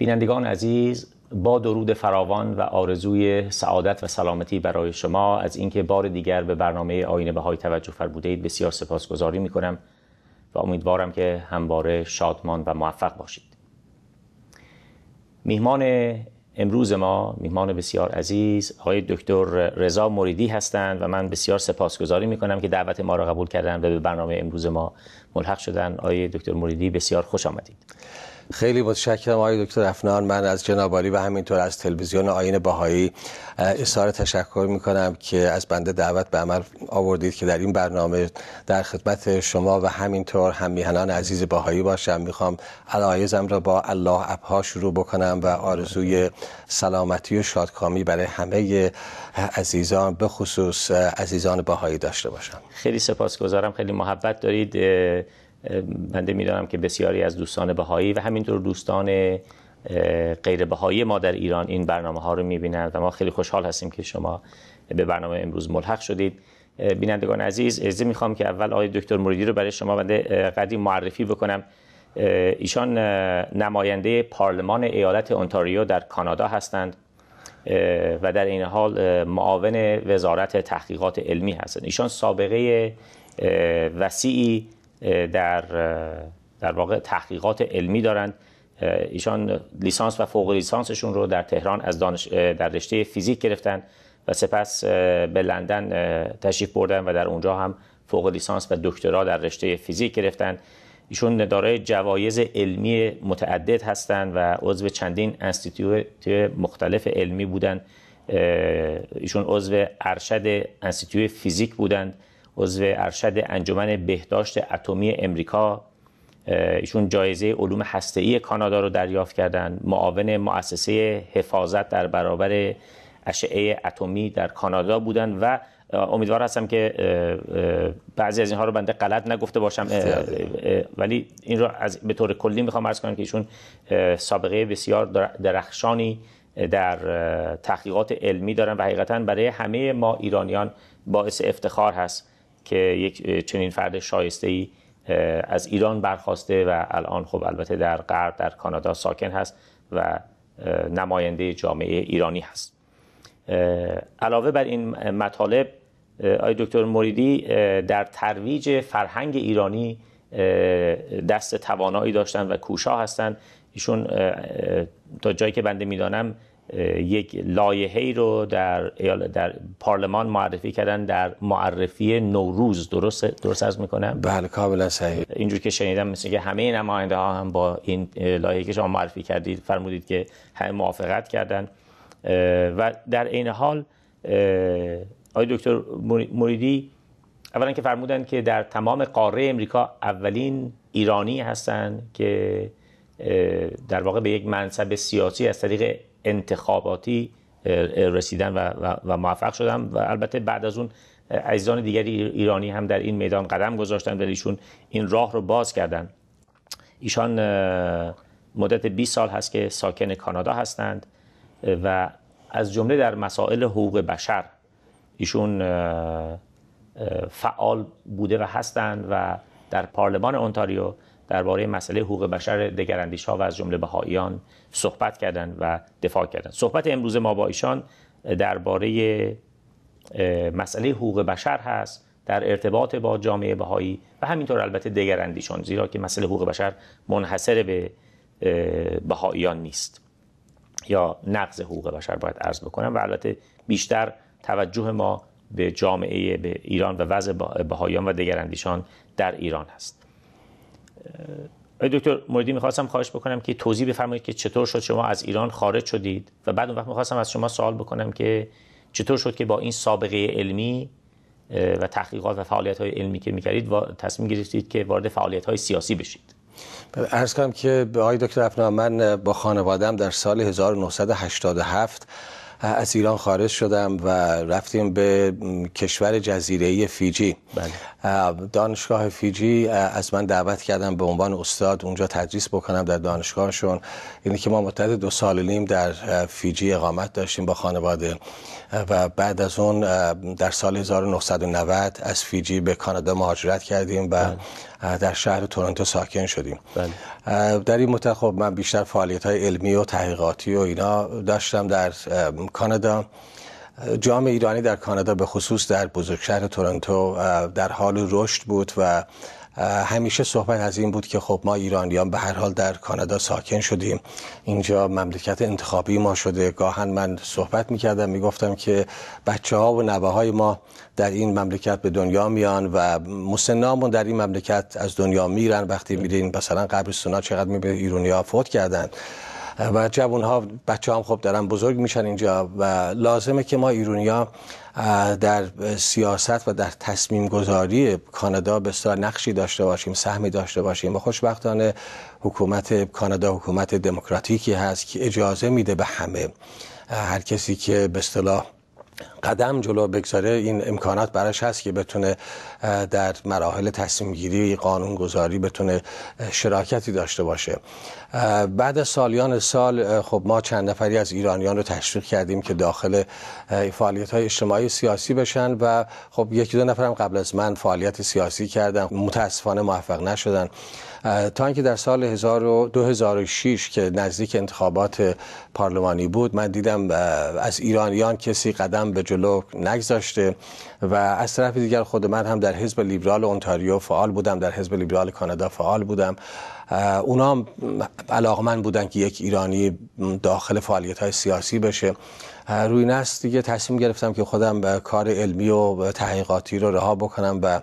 بینندگان عزیز با درود فراوان و آرزوی سعادت و سلامتی برای شما از اینکه بار دیگر به برنامه آینه های توجه بوده اید بسیار سپاسگزاری می کنم و امیدوارم که همواره شادمان و موفق باشید میهمان امروز ما میهمان بسیار عزیز آقای دکتر رضا مریدی هستند و من بسیار سپاسگزاری می کنم که دعوت ما را قبول کردند و به برنامه امروز ما ملحق شدن آقای دکتر مریدی بسیار خوش آمدید خیلی متشکرم آقای دکتر افنان من از جناب و همینطور از تلویزیون آین باهایی اظهار تشکر میکنم که از بنده دعوت به عمل آوردید که در این برنامه در خدمت شما و همینطور هم میهنان عزیز باهایی باشم میخوام علایزم را با الله ابها شروع بکنم و آرزوی سلامتی و شادکامی برای همه عزیزان به خصوص عزیزان باهایی داشته باشم خیلی سپاسگزارم خیلی محبت دارید بنده میدانم که بسیاری از دوستان بهایی و همینطور دوستان غیر بهایی ما در ایران این برنامه ها رو میبینند و ما خیلی خوشحال هستیم که شما به برنامه امروز ملحق شدید بینندگان عزیز اجازه میخوام که اول آقای دکتر موریدی رو برای شما بنده قدیم معرفی بکنم ایشان نماینده پارلمان ایالت اونتاریو در کانادا هستند و در این حال معاون وزارت تحقیقات علمی هستند ایشان سابقه وسیعی در در واقع تحقیقات علمی دارند ایشان لیسانس و فوق لیسانسشون رو در تهران از دانش در رشته فیزیک گرفتن و سپس به لندن تشریف بردن و در اونجا هم فوق لیسانس و دکترا در رشته فیزیک گرفتن ایشون دارای جوایز علمی متعدد هستند و عضو چندین انستیتوت مختلف علمی بودند ایشون عضو ارشد انستیتوی فیزیک بودند عضو ارشد انجمن بهداشت اتمی امریکا ایشون جایزه علوم هسته‌ای کانادا رو دریافت کردند، معاون مؤسسه حفاظت در برابر اشعه اتمی در کانادا بودن و امیدوار هستم که بعضی از اینها رو بنده غلط نگفته باشم ولی این رو از به طور کلی میخوام عرض کنم که ایشون سابقه بسیار درخشانی در تحقیقات علمی دارن و حقیقتا برای همه ما ایرانیان باعث افتخار هست که یک چنین فرد شایسته ای از ایران برخواسته و الان خب البته در غرب در کانادا ساکن هست و نماینده جامعه ایرانی هست علاوه بر این مطالب آی دکتر مریدی در ترویج فرهنگ ایرانی دست توانایی داشتن و کوشا هستند ایشون تا جایی که بنده میدانم یک لایحه‌ای رو در در پارلمان معرفی کردن در معرفی نوروز درست درست از میکنم بله کاملا صحیح اینجور که شنیدم مثل که همه نماینده ها هم با این لایحه که شما معرفی کردید فرمودید که همه موافقت کردن و در این حال آقای دکتر مریدی اولا که فرمودند که در تمام قاره امریکا اولین ایرانی هستند که در واقع به یک منصب سیاسی از طریق انتخاباتی رسیدن و موفق شدن و البته بعد از اون عزیزان دیگری ایرانی هم در این میدان قدم گذاشتن ولی ایشون این راه رو باز کردن ایشان مدت 20 سال هست که ساکن کانادا هستند و از جمله در مسائل حقوق بشر ایشون فعال بوده و هستند و در پارلمان اونتاریو درباره مسئله حقوق بشر دگراندیش ها و از جمله بهاییان صحبت کردند و دفاع کردند صحبت امروز ما با ایشان درباره مسئله حقوق بشر هست در ارتباط با جامعه بهایی و همینطور البته دگراندیشان زیرا که مسئله حقوق بشر منحصر به بهاییان نیست یا نقض حقوق بشر باید عرض بکنم و البته بیشتر توجه ما به جامعه به ایران و وضع بهاییان و دگراندیشان در ایران هست ای دکتر موردی میخواستم خواهش بکنم که توضیح بفرمایید که چطور شد شما از ایران خارج شدید و بعد اون وقت میخواستم از شما سوال بکنم که چطور شد که با این سابقه علمی و تحقیقات و فعالیت های علمی که میکردید و تصمیم گرفتید که وارد فعالیت های سیاسی بشید ارز بله، کنم که آقای دکتر افنا من با خانوادم در سال 1987 از ایران خارج شدم و رفتیم به کشور جزیره فیجی بله. دانشگاه فیجی از من دعوت کردم به عنوان استاد اونجا تدریس بکنم در دانشگاهشون اینه که ما مدت دو سال نیم در فیجی اقامت داشتیم با خانواده و بعد از اون در سال 1990 از فیجی به کانادا مهاجرت کردیم و بله. در شهر تورنتو ساکن شدیم بله. در این مدت خب من بیشتر فعالیت های علمی و تحقیقاتی و اینا داشتم در کانادا جامعه ایرانی در کانادا به خصوص در بزرگ شهر تورنتو در حال رشد بود و همیشه صحبت از این بود که خب ما ایرانیان به هر حال در کانادا ساکن شدیم اینجا مملکت انتخابی ما شده گاهن من صحبت میکردم میگفتم که بچه ها و نوه های ما در این مملکت به دنیا میان و مسنامون در این مملکت از دنیا میرن وقتی میرین مثلا قبرستان چقدر میبینید ایرانی ها فوت کردن و جوان ها بچه هم خب دارن بزرگ میشن اینجا و لازمه که ما ایرونیا در سیاست و در تصمیم گذاری کانادا بسیار نقشی داشته باشیم سهمی داشته باشیم و خوشبختانه حکومت کانادا حکومت دموکراتیکی هست که اجازه میده به همه هر کسی که به اصطلاح قدم جلو بگذاره این امکانات براش هست که بتونه در مراحل تصمیم گیری قانون گذاری بتونه شراکتی داشته باشه بعد سالیان سال خب ما چند نفری از ایرانیان رو تشویق کردیم که داخل فعالیت های اجتماعی سیاسی بشن و خب یکی دو نفرم قبل از من فعالیت سیاسی کردن متاسفانه موفق نشدن تا اینکه در سال 2006 که نزدیک انتخابات پارلمانی بود من دیدم از ایرانیان کسی قدم به جلو نگذاشته و از طرف دیگر خود من هم در حزب لیبرال اونتاریو فعال بودم در حزب لیبرال کانادا فعال بودم اونا هم علاقمند بودن که یک ایرانی داخل فعالیت های سیاسی بشه روی نست دیگه تصمیم گرفتم که خودم به کار علمی و تحقیقاتی رو رها بکنم و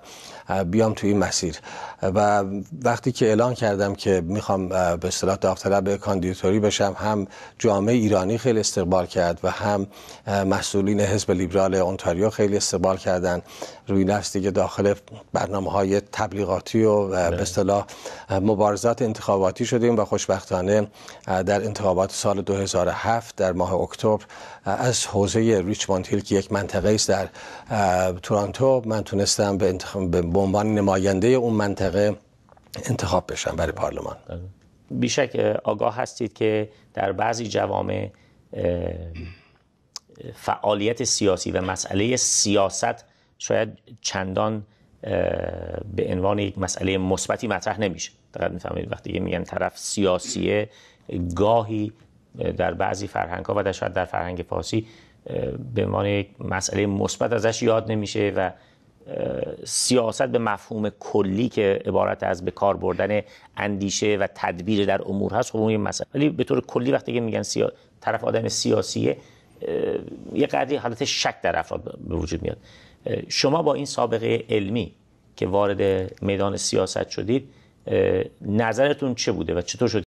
بیام تو این مسیر و وقتی که اعلان کردم که میخوام به اصطلاح داوطلب کاندیداتوری بشم هم جامعه ایرانی خیلی استقبال کرد و هم مسئولین حزب لیبرال اونتاریو خیلی استقبال کردن روی نست دیگه داخل برنامه های تبلیغاتی و به بله. اصطلاح مبارزات انتخاباتی شدیم و خوشبختانه در انتخابات سال 2007 در ماه اکتبر از حوزه ریچموند هیل که یک منطقه است در تورانتو من تونستم به, به عنوان نماینده اون منطقه انتخاب بشم برای پارلمان بله. بیشک آگاه هستید که در بعضی جوامع فعالیت سیاسی و مسئله سیاست شاید چندان به عنوان یک مسئله مثبتی مطرح نمیشه دقت وقتی میگن طرف سیاسیه گاهی در بعضی فرهنگ ها و در شاید در فرهنگ فارسی به عنوان یک مسئله مثبت ازش یاد نمیشه و سیاست به مفهوم کلی که عبارت از به کار بردن اندیشه و تدبیر در امور هست خب اون مسئله ولی به طور کلی وقتی که میگن طرف آدم سیاسیه یه قدری حالت شک در افراد به وجود میاد شما با این سابقه علمی که وارد میدان سیاست شدید نظرتون چه بوده و چطور شد